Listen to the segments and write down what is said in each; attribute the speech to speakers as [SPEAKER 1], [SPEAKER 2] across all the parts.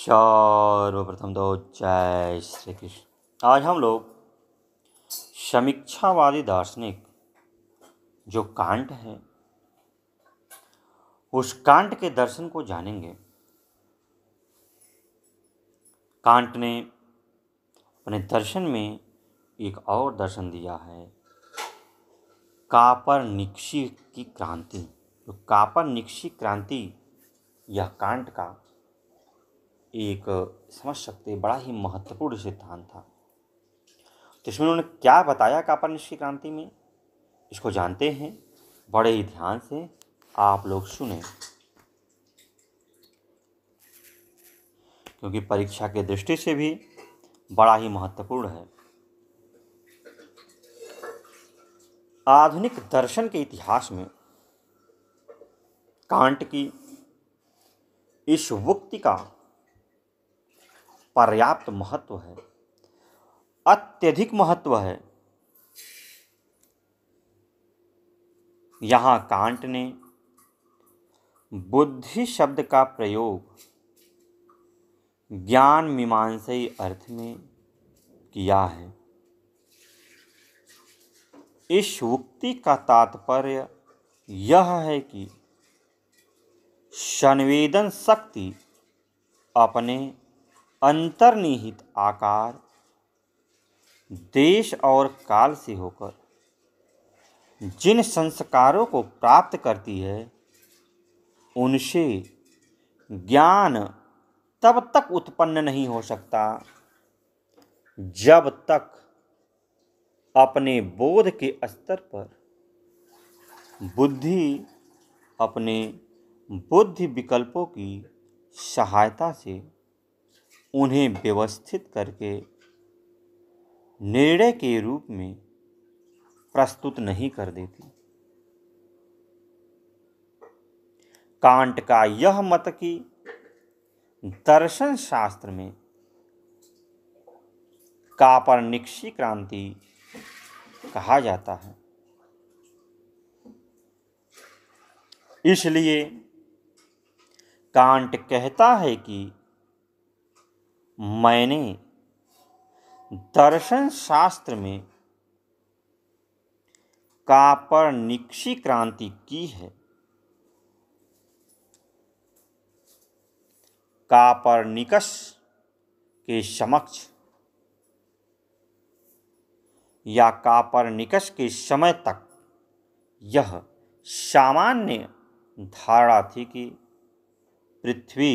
[SPEAKER 1] सर्वप्रथम तो जय श्री कृष्ण आज हम लोग समीक्षावादी दार्शनिक जो कांट है उस कांट के दर्शन को जानेंगे कांट ने अपने दर्शन में एक और दर्शन दिया है कापर निक्षी की क्रांति तो कापर निक्षी क्रांति यह कांट का एक समझ सकते बड़ा ही महत्वपूर्ण सिद्धांत था तो इसमें उन्होंने क्या बताया कापर की क्रांति में इसको जानते हैं बड़े ही ध्यान से आप लोग सुने क्योंकि परीक्षा के दृष्टि से भी बड़ा ही महत्वपूर्ण है आधुनिक दर्शन के इतिहास में कांट की इस वक्ति का पर्याप्त महत्व है अत्यधिक महत्व है यहाँ कांट ने बुद्धि शब्द का प्रयोग ज्ञान मीमांसई अर्थ में किया है इस उक्ति का तात्पर्य यह है कि संवेदन शक्ति अपने अंतर्निहित आकार देश और काल से होकर जिन संस्कारों को प्राप्त करती है उनसे ज्ञान तब तक उत्पन्न नहीं हो सकता जब तक अपने बोध के स्तर पर बुद्धि अपने बुद्धि विकल्पों की सहायता से उन्हें व्यवस्थित करके निर्णय के रूप में प्रस्तुत नहीं कर देती कांट का यह मत कि दर्शन शास्त्र में कापरनिक्षी क्रांति कहा जाता है इसलिए कांट कहता है कि मैंने दर्शन शास्त्र में निक्षी क्रांति की है कापरनिकस के समक्ष या कापरनिकस के समय तक यह सामान्य धारणा थी कि पृथ्वी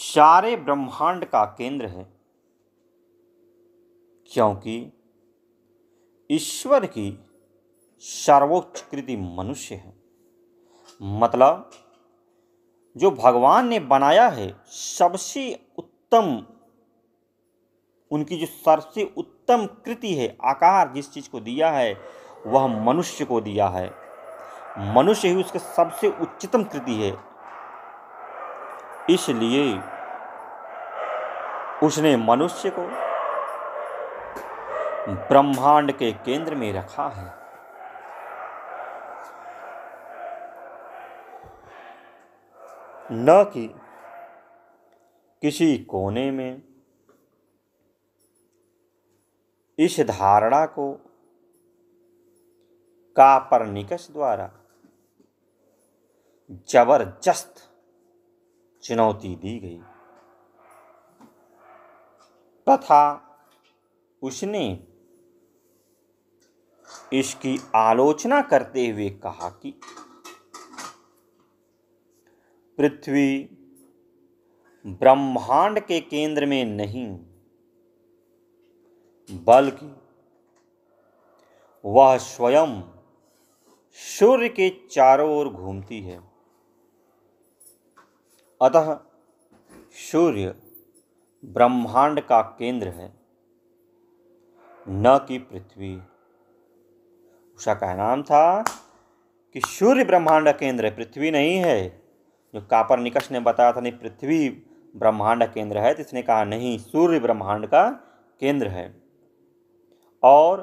[SPEAKER 1] सारे ब्रह्मांड का केंद्र है क्योंकि ईश्वर की सर्वोच्च कृति मनुष्य है मतलब जो भगवान ने बनाया है सबसे उत्तम उनकी जो सबसे उत्तम कृति है आकार जिस चीज़ को दिया है वह मनुष्य को दिया है मनुष्य ही उसके सबसे उच्चतम कृति है इसलिए उसने मनुष्य को ब्रह्मांड के केंद्र में रखा है न कि किसी कोने में इस धारणा को कापरनिकस द्वारा जबरदस्त चुनौती दी गई तथा उसने इसकी आलोचना करते हुए कहा कि पृथ्वी ब्रह्मांड के केंद्र में नहीं बल्कि वह स्वयं सूर्य के चारों ओर घूमती है अतः सूर्य ब्रह्मांड का केंद्र है न कि पृथ्वी उसका का नाम था कि सूर्य ब्रह्मांड का केंद्र है पृथ्वी नहीं है जो कापर निकष ने बताया था नहीं पृथ्वी ब्रह्मांड का केंद्र है तो इसने कहा नहीं सूर्य ब्रह्मांड का केंद्र है और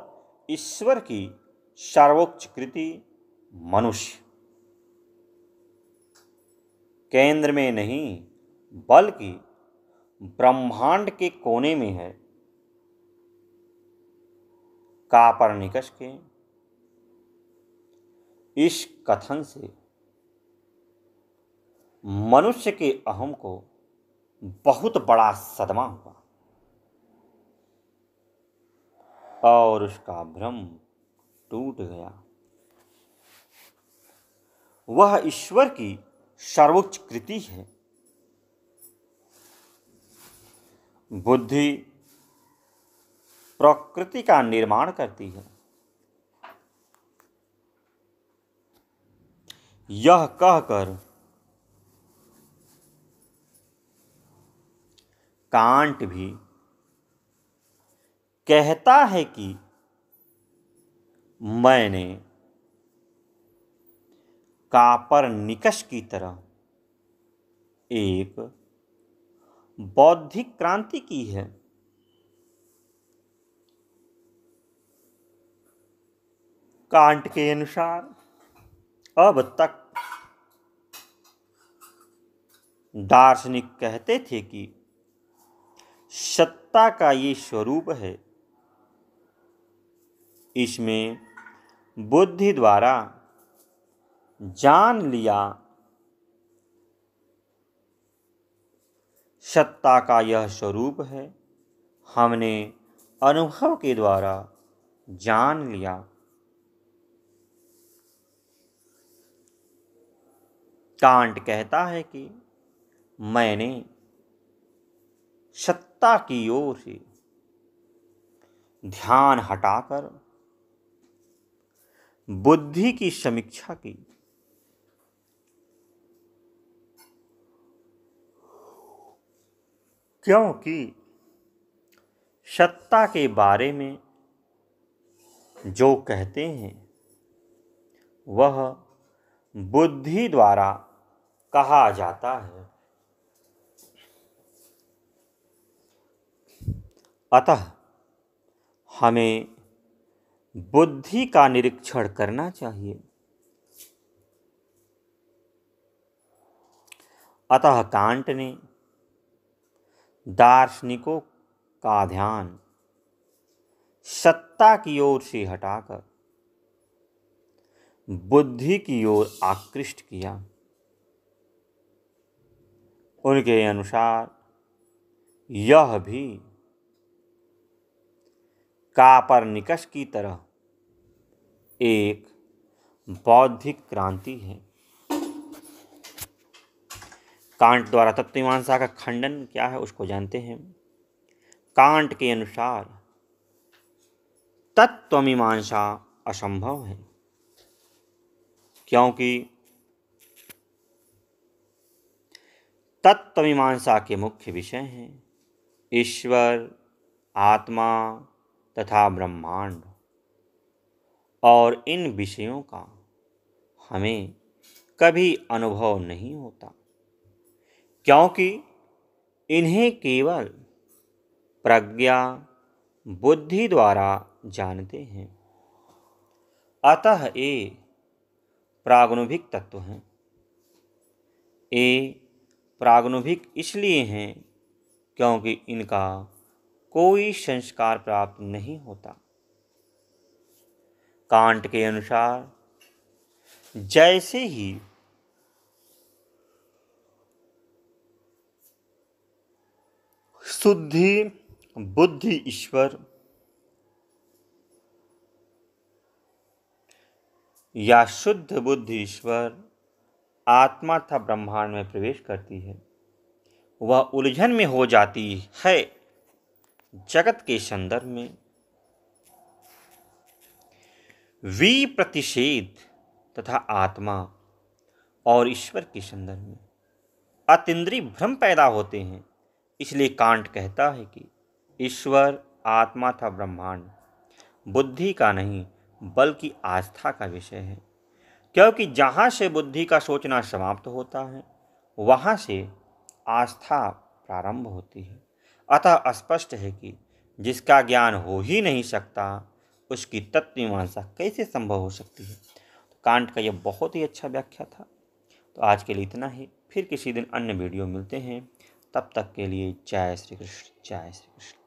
[SPEAKER 1] ईश्वर की सर्वोच्च कृति मनुष्य केंद्र में नहीं बल्कि ब्रह्मांड के कोने में है कापर निकष के इस कथन से मनुष्य के अहम को बहुत बड़ा सदमा हुआ और उसका भ्रम टूट गया वह ईश्वर की सर्वोच्च कृति है बुद्धि प्रकृति का निर्माण करती है यह कहकर कांट भी कहता है कि मैंने कापर निकष की तरह एक बौद्धिक क्रांति की है कांट के अनुसार अब तक दार्शनिक कहते थे कि सत्ता का ये स्वरूप है इसमें बुद्धि द्वारा जान लिया सत्ता का यह स्वरूप है हमने अनुभव के द्वारा जान लिया कांट कहता है कि मैंने सत्ता की ओर से ध्यान हटाकर बुद्धि की समीक्षा की क्योंकि सत्ता के बारे में जो कहते हैं वह बुद्धि द्वारा कहा जाता है अतः हमें बुद्धि का निरीक्षण करना चाहिए अतः कांट ने दार्शनिकों का ध्यान सत्ता की ओर से हटाकर बुद्धि की ओर आकृष्ट किया उनके अनुसार यह भी कापर निकष की तरह एक बौद्धिक क्रांति है कांट द्वारा तत्वीमांसा का खंडन क्या है उसको जानते हैं कांट के अनुसार तत्वमीमांसा असंभव है क्योंकि तत्वमीमांसा के मुख्य विषय हैं ईश्वर आत्मा तथा ब्रह्मांड और इन विषयों का हमें कभी अनुभव नहीं होता क्योंकि इन्हें केवल प्रज्ञा बुद्धि द्वारा जानते हैं अतः ये प्रागणुभिक तत्व हैं ये प्रागणुभिक इसलिए हैं क्योंकि इनका कोई संस्कार प्राप्त नहीं होता कांट के अनुसार जैसे ही शुद्धि बुद्धि ईश्वर या शुद्ध बुद्धि ईश्वर आत्मा था ब्रह्मांड में प्रवेश करती है वह उलझन में हो जाती है जगत के संदर्भ में वी प्रतिषेध तथा आत्मा और ईश्वर के संदर्भ में अतिद्री भ्रम पैदा होते हैं इसलिए कांट कहता है कि ईश्वर आत्मा था ब्रह्मांड बुद्धि का नहीं बल्कि आस्था का विषय है क्योंकि जहाँ से बुद्धि का सोचना समाप्त होता है वहाँ से आस्था प्रारंभ होती है अतः स्पष्ट है कि जिसका ज्ञान हो ही नहीं सकता उसकी तत्वमीमांसा कैसे संभव हो सकती है तो कांट का यह बहुत ही अच्छा व्याख्या था तो आज के लिए इतना ही फिर किसी दिन अन्य वीडियो मिलते हैं तब तक के लिए जय श्री कृष्ण जय श्री कृष्ण